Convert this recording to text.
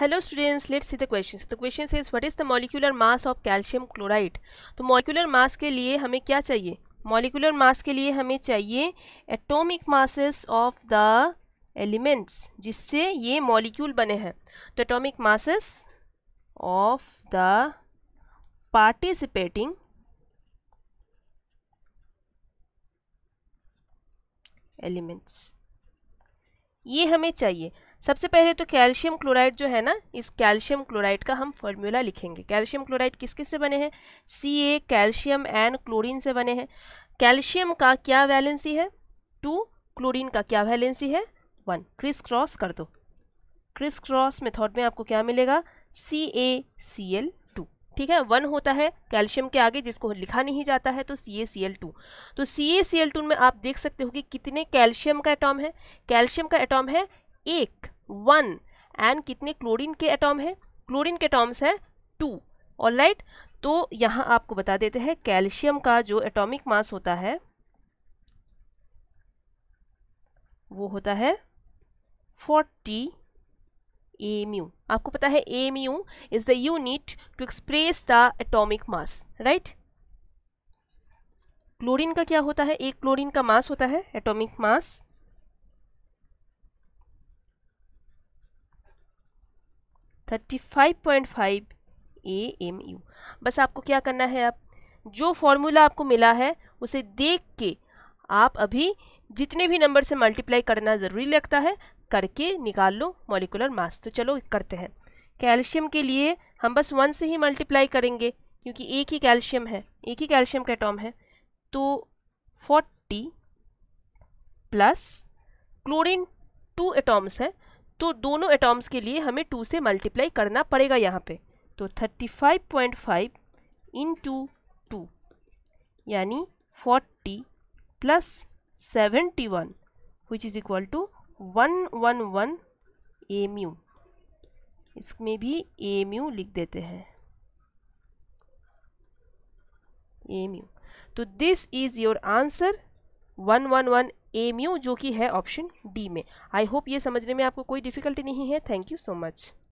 hello students let's see the question the question is what is the molecular mass of calcium chloride तो molecular mass के लिए हमें क्या चाहिए molecular mass के लिए हमें चाहिए atomic masses of the elements जिससे ये मॉलिक्यूल बने हैं तो atomic masses of the participating elements ये हमें चाहिए सबसे पहले तो कैल्शियम क्लोराइड जो है ना इस कैल्शियम क्लोराइड का हम फॉर्मूला लिखेंगे कैल्शियम क्लोराइड किस किस से बने हैं C A calcium and chlorine से बने हैं कैल्शियम का क्या वैलेंसी है टू क्लोरीन का क्या वैलेंसी है वन क्रिस क्रॉस कर दो क्रिस क्रॉस मेथड में आपको क्या मिलेगा सी ए सी एल टू ठीक है वन होता है कैल्शियम के आगे जिसको लिखा नहीं जाता है तो सी ए सी एल टू तो सी ए सी एल टू में आप देख सकते हो कि कितने कैल्शियम का एटॉम है कैल्शियम का एटॉम है एक वन एंड कितने क्लोरीन के एटॉम हैं क्लोरीन के एटॉम्स हैं टू ऑल राइट तो यहाँ आपको बता देते हैं कैल्शियम का जो एटॉमिक मास होता है वो होता है फोर्टी एमयू आपको पता है amu is the unit to express the atomic mass right chlorine का क्या होता है एक क्लोरीन का मास होता है atomic mass thirty five point five A M U बस आपको क्या करना है आप जो फॉर्मूला आपको मिला है उसे देख के आप अभी जितने भी नंबर से मल्टीप्लाई करना ज़रूरी लगता है करके निकाल लो मॉलिकुलर मास तो चलो करते हैं कैल्शियम के लिए हम बस वन से ही मल्टीप्लाई करेंगे क्योंकि एक ही कैल्शियम है एक ही कैल्शियम का एटॉम है तो forty plus chlorine two atoms हैं तो दोनों एटॉम्स के लिए हमें टू से मल्टीप्लाई करना पड़ेगा यहाँ पे तो thirty five point five into two यानी forty plus seventy one which is equal to one one one M U इसमें भी एम यू लिख देते हैं एम यू तो this is your answer one one one amu जो कि है ऑप्शन डी में आई होप ये समझने में आपको कोई डिफिकल्टी नहीं है थैंक यू सो मच